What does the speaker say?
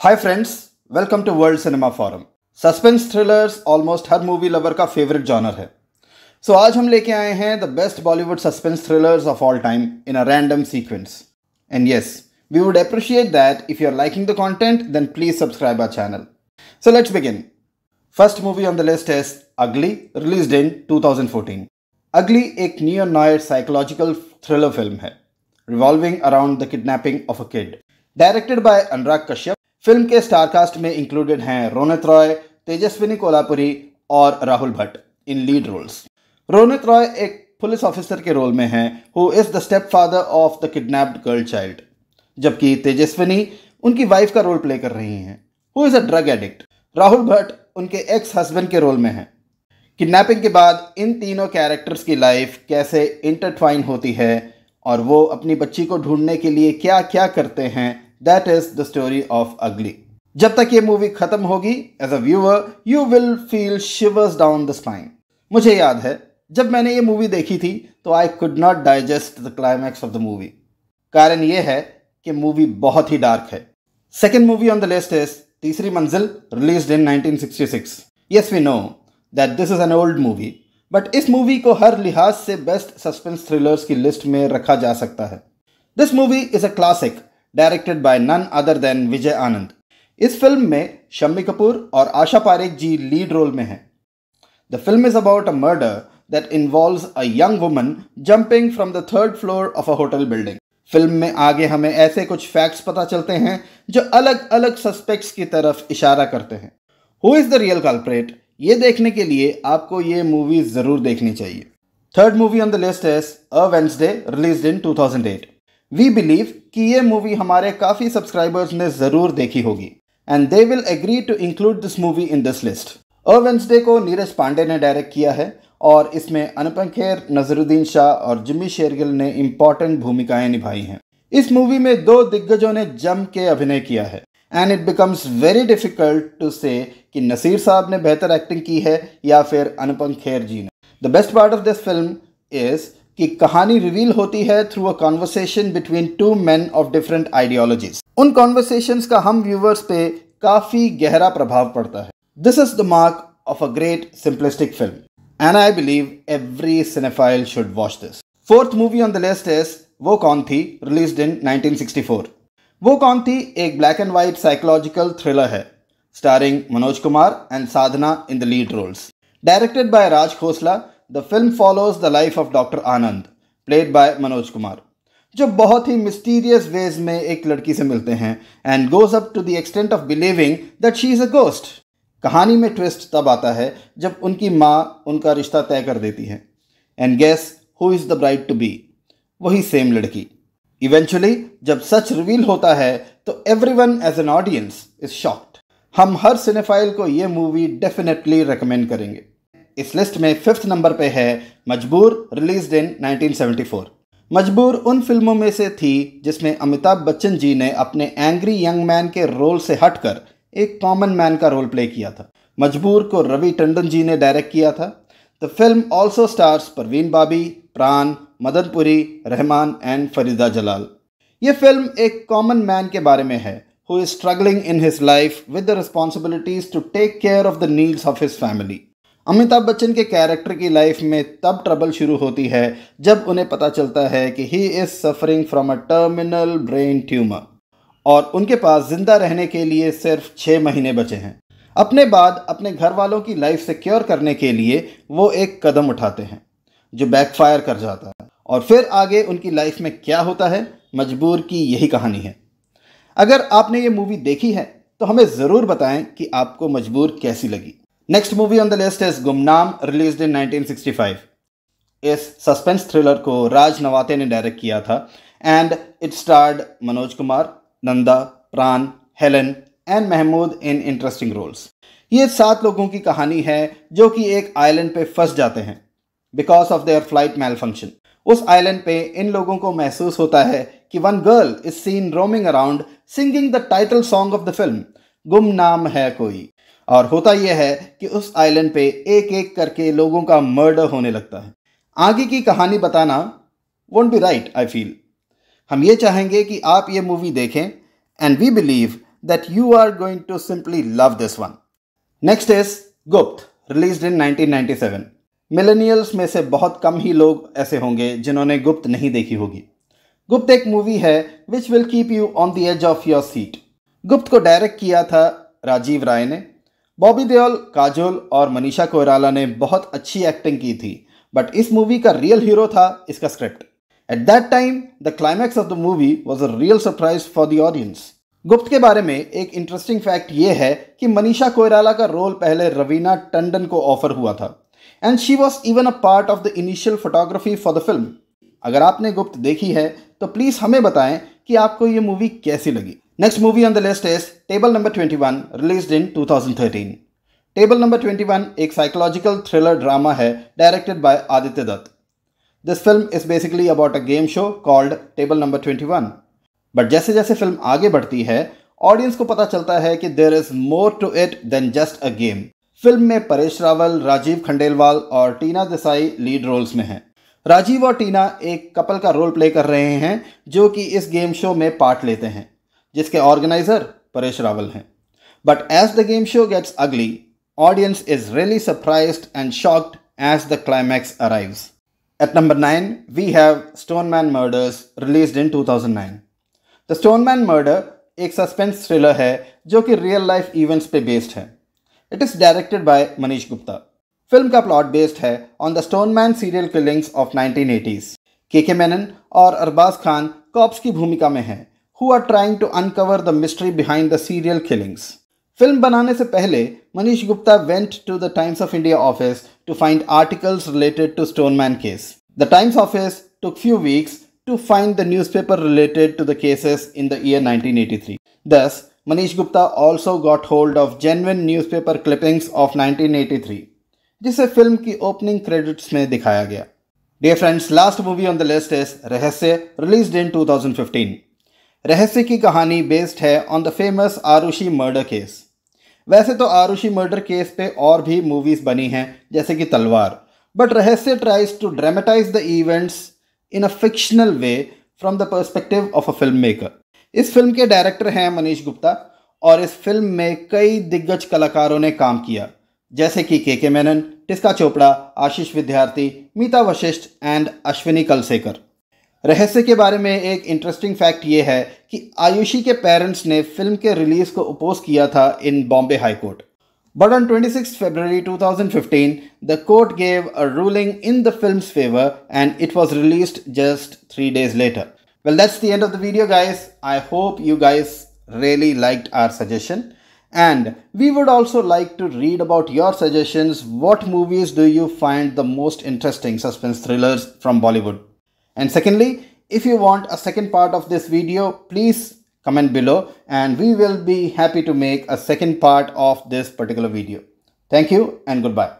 Hi friends welcome to world cinema forum suspense thrillers almost हर movie lover का favourite genre है so so, आज हम लेके आए हैं the best Bollywood suspense thrillers of all time in a random sequence and yes we would appreciate that if you are liking the content then please subscribe our channel so let's begin first movie on the list is Ugly release in two Ugly एक new noir psychological thriller film है revolving around the kidnapping of a kid directed by Anurag Kashyap film के star cast में included हैं रोनित रॉय तेजस्विनी कोलापुरी और Rahul Bhatt in lead roles Ronit Roy एक police officer के role में हैं who is the step father of the kidnapped girl child जबकि तेजस्विनी उनकी वाइफ का रोल प्ले कर रही हैं who is a drug addict Rahul Bhatt उनके एक्स हस्बैंड के रोल में हैं किडनैपिंग के बाद इन तीनों कैरेक्टर्स की लाइफ कैसे इंटरट्वाइन होती है और वो अपनी बच्ची को ढूंढने के लिए क्या क्या करते हैं that is the story of Ugly जब तक ये मूवी खत्म होगी as a viewer you will feel shivers down the spine मुझे याद है जब मैंने ये मूवी देखी थी तो I could not digest the climax of the movie कारण ये है कि मूवी बहुत ही डार्क है second movie on the list is Teesri Manzil release in nineteen sixty six yes we know that this is an old movie but इस movie को हर लिहाज से बेस्ट सस्पेंस थ्रिलर्स की लिस्ट में रखा जा सकता है this movie is a classic directed by none other than Vijay Anand इस फिल्म में शम्मी कपूर और आशा पारेख जी लीड रोल में हैं the film is about a murder that involve a young woman jumping from the third floor of a hotel building film में आगे हमें ऐसे कुछ फैक्ट्स पता चलते हैं जो अलग अलग सस्पेक्ट्स की तरफ इशारा करते हैं who is the real culprit ये देखने के लिए आपको ये मूवी ज़रूर देखनी चाहिए third movie on the list is a Wednesday release in 2008 we believe कि ये मूवी हमारे काफ़ी सब्सक्राइबर्स ने ज़रूर देखी होगी and they will agree to include this movie in this list a Wednesday को नीरज पांडे ने डायरेक्ट किया है और इसमें अनुपम खेर नजरुद्दीन शाह और जिम्मी शेरगिल ने इम्पॉर्टेंट भूमिकाएं निभाई हैं इस मूवी में दो दिग्गजों ने जम के अभिनय किया है and it becomes very difficult to say कि नसीर साहब ने बेहतर एक्टिंग की है या फिर अनुपम खेर जी ने the best part of this film is कि कहानी रिवील होती है through a conversation between two man of different ideologies उन कॉन्वर्सेशन का हम व्यूवर्स पे काफ़ी गहरा प्रभाव पड़ता है this is the mark of a great simplistic film and I believe every cinephile should watch this fourth movie on the list is Woh Kaun थी रिलीज इन 1964 वो कौन थी एक black and white psychological thriller है starring Manoj Kumar and Sadhana in the lead roles directed by Raj Khosla the film follows the life of doctor Anand played by Manoj Kumar जो बहुत ही mysterious veg में एक लड़की से मिलते हैं and goes up to the extent of believing that she is a ghost कहानी में ट्विस्ट तब आता है जब उनकी माँ उनका रिश्ता तय कर देती है and guess who is the bride to be वही सेम लड़की इवेंचुअली जब सच रिवील होता है तो everyone as an audience is shocked हम हर सिनेफाइल को ये मूवी डेफिनेटली रिकमेंड करेंगे इस लिस्ट में फिफ्थ नंबर पे है मजबूर रिलीज इन 1974 मजबूर उन फिल्मों में से थी जिसमें अमिताभ बच्चन जी ने अपने एंग्री यंग मैन के रोल से हटकर एक कॉमन मैन का रोल प्ले किया था मजबूर को रवि टंडन जी ने डायरेक्ट किया था the film also stars Parveen Babi Pran Madanpuri Rehman and Farida Jalal ये फिल्म एक कॉमन मैन के बारे में है who is struggling in his life with the responsibilities to take care of the needs of his family Amitabh Bachchan के कैरेक्टर की लाइफ में तब ट्रबल शुरू होती है जब उन्हें पता चलता है कि he is suffering from a terminal brain tumour और उनके पास ज़िंदा रहने के लिए सिर्फ छः महीने बचे हैं अपने बाद अपने घर वालों की लाइफ सिक्योर करने के लिए वो एक कदम उठाते हैं जो बैकफायर कर जाता है और फिर आगे उनकी लाइफ में क्या होता है मजबूर की यही कहानी है अगर आपने ये मूवी देखी है तो हमें ज़रूर बताएं कि आपको मजबूर कैसी लगी next movie on the list is Gumnaam release in 1965 इस सस्पेंस थ्रिलर को राज नवाते ने डायरेक्ट किया था and it starred Manoj Kumar Nanda Pran Helen and Mehmood in interesting roles ये सात लोगों की कहानी है जो कि एक आइलैंड पे फंस जाते हैं because of their flight malfunction उस आइलैंड पे इन लोगों को महसूस होता है कि one girl is seen roaming around singing the title song of the film Gumnaam है कोई और होता यह है कि उस आइलैंड पे एक एक करके लोगों का मर्डर होने लगता है आगे की कहानी बताना won't be right I feel हम ये चाहेंगे कि आप ये मूवी देखें and we believe that you are going to simply love this one next is Gupt release in nineteen millennials में से बहुत कम ही लोग ऐसे होंगे जिन्होंने गुप्त नहीं देखी होगी गुप्त एक मूवी है which will keep you on the edge of your seat Gupt को डायरेक्ट किया था राजीव राय ने बॉबी देओल काजोल और मनीषा कोयराला ने बहुत अच्छी एक्टिंग की थी बट इस मूवी का रियल हीरो था इसका script at that time the climax of the movie was a real surprise for the audience Gupt के बारे में एक इंटरेस्टिंग फैक्ट ये है कि मनीषा कोयराला का रोल पहले रवीना टंडन को ऑफर हुआ था and she was even a part of the initial photography for the film अगर आपने गुप्त देखी है तो प्लीज़ हमें बताएं कि आपको ये मूवी कैसी लगी next movie on the list is table number one release in thirteen table number one एक साइकोलॉजिकल थ्रिलर ड्रामा है directed by Aditya Datt this film is basically about a game show called table number twenty one but जैसे जैसे film आगे बढ़ती है audience को पता चलता है कि there is more to it than just a game film में परेश रावल राजीव खंडेलवाल और टीना देसाई लीड रोल्स में हैं राजीव और टीना एक कपल का रोल प्ले कर रहे हैं जो कि इस गेम शो में पार्ट लेते हैं जिसके ऑर्गेनाइजर परेश रावल हैं but as the game show gets ugly audience is really surprise and shocked as the climax arrives have stone man murders release in two thousand nine the stone man murder एक suspense thriller है जो कि real life events पे based है It is directed by Manish Gupta. Film ka plot based hai on the Stoneman serial killings of 1980s. KK Menon aur Arbaz Khan cops ki bhumika mein who are trying to uncover the mystery behind the serial killings. Film banane se pehle, Manish Gupta went to the Times of India office to find articles related to Stoneman case. The Times office took few weeks to find the newspaper related to the cases in the year 1983. Thus, got hold of genuine newspaper genuine of nineteen eighty 1983, जिसे film की opening credits में दिखाया गया dear friends last movie on the list is Rahasya release in 2015। Rahasya की कहानी based है on the famous Aarushi murder case वैसे तो आरुषि मर्डर केस पे और भी मूवीज बनी हैं जैसे कि Talwar but Rahasya tries to dramatise the events in a fictional way from the perspective of a film maker इस फिल्म के डायरेक्टर हैं मनीष गुप्ता और इस फिल्म में कई दिग्गज कलाकारों ने काम किया जैसे कि के के मेनन टिस्का चोपड़ा आशीष विद्यार्थी मीता वशिष्ठ एंड अश्विनी कलसेकर रहस्य के बारे में एक इंटरेस्टिंग फैक्ट ये है कि आयुषी के पेरेंट्स ने फिल्म के रिलीज को अपोज किया था in Bombay high court but on 26 February 2015 the court gave a ruling in the film's favour and it was released just three days later well that's the end of the video guys i hope you guys really liked our suggestion and we would also like to read about your suggestions. What movies do you find the most interesting suspense thrillers from Bollywood? And secondly, if you want a second part of this video, please comment below and we will be happy to make a second part of this particular video. Thank you and goodbye.